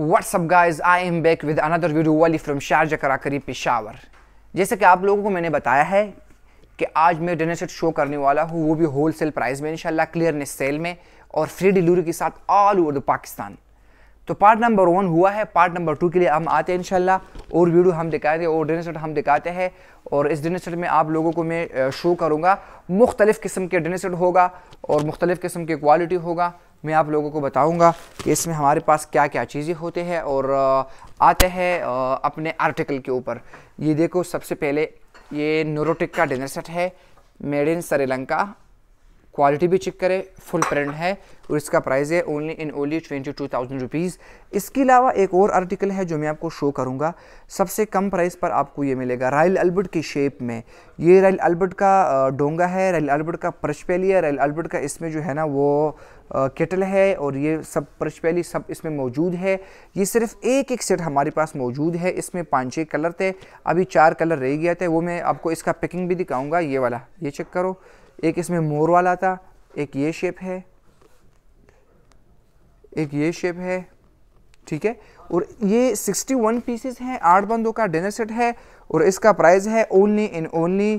WhatsApp guys I am back with another video वाली from Sharjah crockery Peshawar जैसे कि आप लोगों को मैंने बताया है कि आज मैं डिनर सेट शो करने वाला हूँ वो भी होल सेल प्राइस में इंशाल्लाह क्लियरनेस सेल में और फ्री डिलीवरी के साथ ऑल ओवर द पाकिस्तान तो पार्ट नंबर वन हुआ है पार्ट नंबर टू के लिए हम आते हैं इनशाला और वीडियो हम दिखाते हैं और डिनर सेट हम दिखाते हैं और इस डिनर सेट में आप लोगों को मैं शो करूँगा मुख्तलिफ़ किस्म के डिनर सेट होगा और मुख्तलिफ़ किस्म की क्वालिटी होगा मैं आप लोगों को बताऊंगा कि इसमें हमारे पास क्या क्या चीज़ें होते हैं और आते हैं अपने आर्टिकल के ऊपर ये देखो सबसे पहले ये नोरोटिक का डिनर सेट है मेड इन श्रीलंका क्वालिटी भी चेक करें फुल प्रिंट है और इसका प्राइस है only in only twenty two thousand rupees इसके अलावा एक और आर्टिकल है जो मैं आपको शो करूँगा सबसे कम प्राइस पर आपको ये मिलेगा रॉयल अल्बर्ट की शेप में ये रॉयल अल्बर्ट का डोंगा है रॉयल अल्बर्ट का परचपैली है रॉयल अल्बर्ट का इसमें जो है ना वो केटल है और ये सब परचपैली सब इसमें मौजूद है ये सिर्फ एक एक सेट हमारे पास मौजूद है इसमें पाँच छः कलर थे अभी चार कलर रह गया थे वो मैं आपको इसका पैकिंग भी दिखाऊँगा ये वाला ये चेक करो एक इसमें मोर वाला था एक ये शेप है एक ये शेप है ठीक है और ये 61 पीसेस हैं आठ बंदों का डिनर सेट है और इसका प्राइस है only in only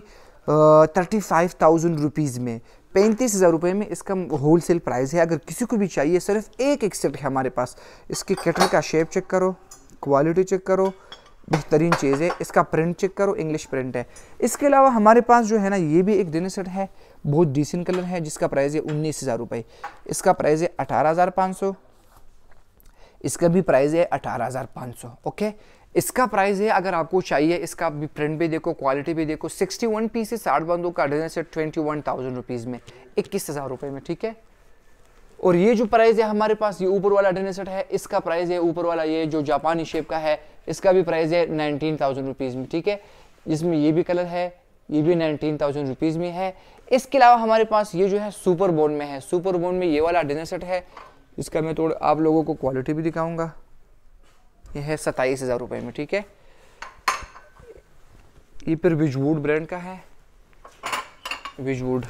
thirty five thousand rupees में पैंतीस हज़ार रुपये में इसका होल सेल प्राइस है अगर किसी को भी चाहिए सिर्फ एक एक सेट है हमारे पास इसके कटर का शेप चेक करो क्वालिटी चेक करो बेहतरीन चीज़ है इसका प्रिंट चेक करो इंग्लिश प्रिंट है इसके अलावा हमारे पास जो है ना ये भी एक डिनर सेट है बहुत डिसेंट कलर है जिसका प्राइस है उन्नीस हज़ार रुपये इसका प्राइस है अठारह हज़ार पाँच सौ इसका भी प्राइस है अठारह हज़ार पाँच सौ ओके इसका प्राइस है अगर आपको चाहिए इसका भी प्रिंट भी देखो क्वालिटी भी देखो सिक्सटी वन पीस साठ बंदों का dinner set twenty one thousand rupees में इक्कीस हज़ार रुपये में ठीक है और ये जो प्राइस है हमारे पास ये ऊपर वाला डेनेसेट है इसका प्राइस है ऊपर वाला ये जो जापानी शेप का है इसका भी प्राइस है नाइनटीन थाउजेंड रुपीज़ में ठीक है जिसमें ये भी कलर है ये भी नाइनटीन थाउजेंड रुपीज़ में है इसके अलावा हमारे पास ये जो है सुपर बोन में है सुपर बोन में ये वाला डेने सेट है इसका मैं थोड़ा आप लोगों को क्वालिटी भी दिखाऊंगा यह है सत्ताईस हज़ार रुपये में ठीक है ये फिर विजवुड ब्रांड का है विजवुड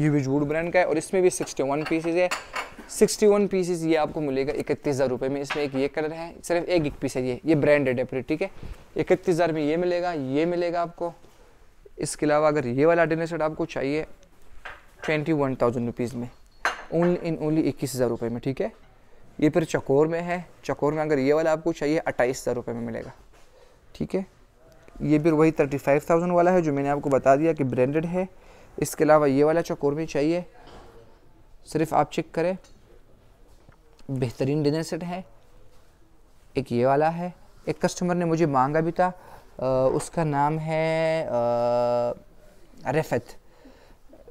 ये भी जूड ब्रांड का है और इसमें भी 61 पीसेज है 61 पीसेज ये आपको मिलेगा इकतीस हज़ार रुपये में इसमें एक ये कलर है सिर्फ एक एक पीस है ये ये ब्रांडेड है पूरी ठीक है इकतीस हज़ार में ये मिलेगा ये मिलेगा आपको इसके अलावा अगर ये वाला डिनर सेट आपको चाहिए ट्वेंटी वन थाउजेंड रुपीज़ में ओनली इन ओनली इक्कीस हज़ार रुपये में ठीक है ये फिर चकोर में है चकोर में अगर ये वाला आपको चाहिए अट्ठाईस हज़ार रुपये में मिलेगा ठीक है ये फिर वही थर्टी फाइव थाउजेंड वाला है जो मैंने आपको बता दिया कि ब्रांडेड है इसके अलावा ये वाला चकोर भी चाहिए सिर्फ आप चेक करें बेहतरीन डिनर सेट है एक ये वाला है एक कस्टमर ने मुझे मांगा भी था आ, उसका नाम है आ, रेफत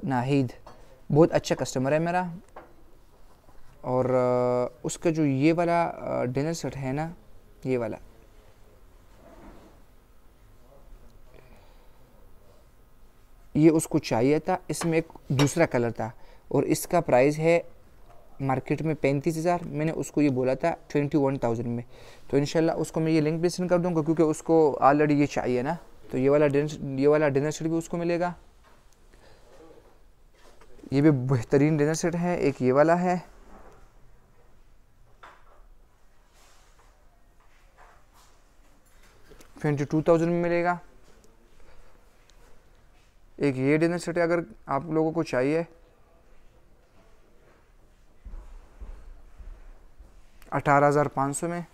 नाहिद बहुत अच्छा कस्टमर है मेरा और आ, उसका जो ये वाला डिनर सेट है ना ये वाला ये उसको चाहिए था इसमें एक दूसरा कलर था और इसका प्राइस है मार्केट में पैंतीस हज़ार मैंने उसको ये बोला था ट्वेंटी वन थाउजेंड में तो इन उसको मैं ये लिंक भी सेंड कर दूँगा क्योंकि उसको ऑलरेडी ये चाहिए ना तो ये वाला डिनर ये वाला डिनर सेट भी उसको मिलेगा ये भी बेहतरीन डिनर सेट है एक ये वाला है ट्वेंटी टू थाउजेंड में मिलेगा एक ये डिनर सेट है अगर आप लोगों को चाहिए अठारह हज़ार पाँच सौ में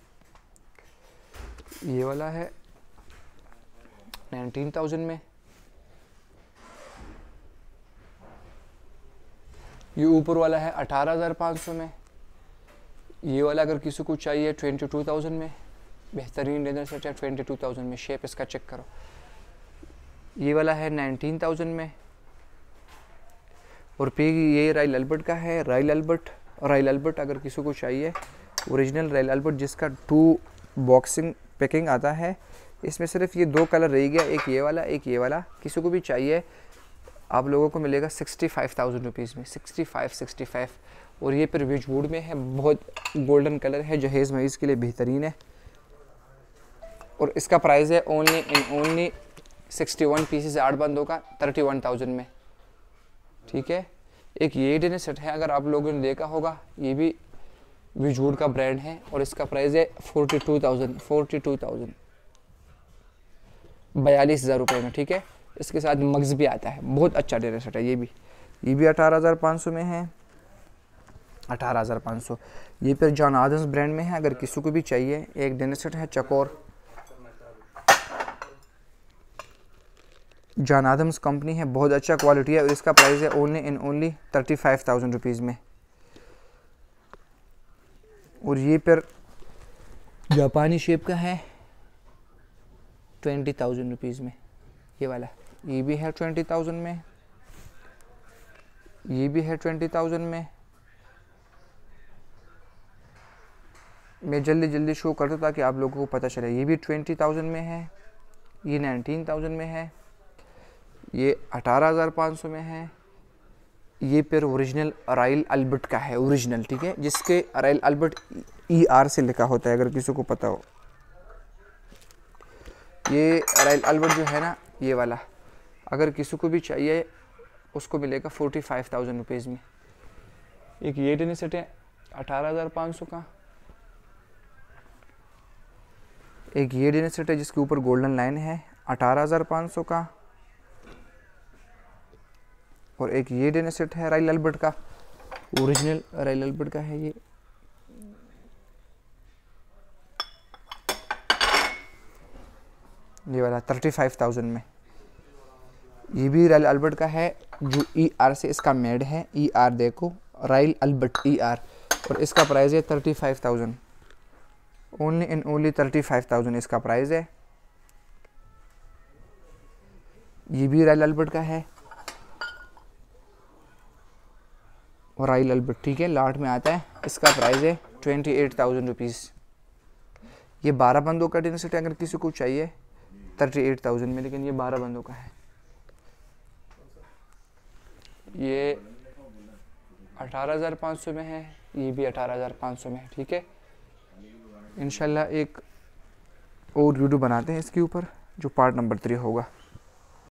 ये वाला है नाइनटीन थाउजेंड में ये ऊपर वाला है अठारह हज़ार पाँच सौ में ये वाला अगर किसी को चाहिए ट्वेंटी टू थाउजेंड में बेहतरीन डिनर सेट है ट्वेंटी टू थाउजेंड में शेप इसका चेक करो ये वाला है नाइनटीन थाउजेंड में और फिर ये रॉयल अल्बर्ट का है रॉयल अल्बर्ट रॉयल अल्बर्ट अगर किसी को चाहिए ओरिजिनल रॉयल अल्बर्ट जिसका टू बॉक्सिंग पैकिंग आता है इसमें सिर्फ ये दो कलर रह गया एक ये वाला एक ये वाला किसी को भी चाहिए आप लोगों को मिलेगा सिक्सटी फाइव थाउजेंड रुपीज़ में सिक्सटी फाइव सिक्सटी फाइव और ये फिर वुड में है बहुत गोल्डन कलर है जहेज़ मरीज़ के लिए बेहतरीन है और इसका प्राइस है only in only sixty one आठ बंदों का थर्टी वन थाउजेंड में ठीक है एक ये डिनर सेट है अगर आप लोगों ने देखा होगा ये भी विजूड का ब्रांड है और इसका प्राइस है forty two thousand forty two thousand बयालीस हज़ार रुपये में ठीक है इसके साथ मग्स भी आता है बहुत अच्छा डिनर सेट है ये भी ये भी अठारह हज़ार पाँच सौ में है अठारह हज़ार पाँच सौ ये फिर जॉन आदम्स ब्रांड में है अगर किसी को भी चाहिए एक डिनर सेट है चकोर जान आदम्स कंपनी है बहुत अच्छा क्वालिटी है और इसका प्राइस है only in only thirty five thousand rupees में और ये पर जापानी शेप का है ट्वेंटी थाउजेंड रुपीज़ में ये वाला ये भी है ट्वेंटी थाउजेंड में ये भी है ट्वेंटी थाउजेंड में मैं जल्दी जल्दी शो करता ताकि आप लोगों को पता चले ये भी ट्वेंटी थाउजेंड में है ये नाइनटीन थाउजेंड में है ये 18,500 में है ये पेयर ओरिजिनल अराइल अल्बर्ट का है ओरिजिनल ठीक है जिसके अराइल अल्बर्ट ई आर से लिखा होता है अगर किसी को पता हो ये अराइल अल्बर्ट जो है ना ये वाला अगर किसी को भी चाहिए उसको मिलेगा फोर्टी फाइव थाउजेंड रुपीज़ में एक ये टेनिस सेट है अठारह हज़ार पाँच सौ का एक ये डिनर सेट है जिसके ऊपर गोल्डन लाइन है अठारह हज़ार पाँच सौ का और एक ये डेना सेट है राइल अल्बर्ट का ओरिजिनल राइल अल्बर्ट का है ये ये वाला थर्टी फाइव थाउजेंड में ये भी राइल अलबर्ट का है जो ई e आर से इसका मेड है ई e आर देखो राइल अल्बर्ट ई e आर और इसका प्राइस है thirty five thousand only and only thirty five thousand इसका प्राइस है ये भी रॉयल अल्बर्ट का है वराइल अल्बर्ट ठीक है लाट में आता है इसका प्राइस है ट्वेंटी एट थाउजेंड रुपीज़ ये बारह बंदों का डिनर सेट अगर किसी को चाहिए थर्टी एट थाउजेंड में लेकिन ये बारह बंदों का है ये अठारह हज़ार पाँच सौ में है ये भी अठारह हज़ार पाँच सौ में है ठीक है इन एक और वीडियो बनाते हैं इसके ऊपर जो पार्ट नंबर थ्री होगा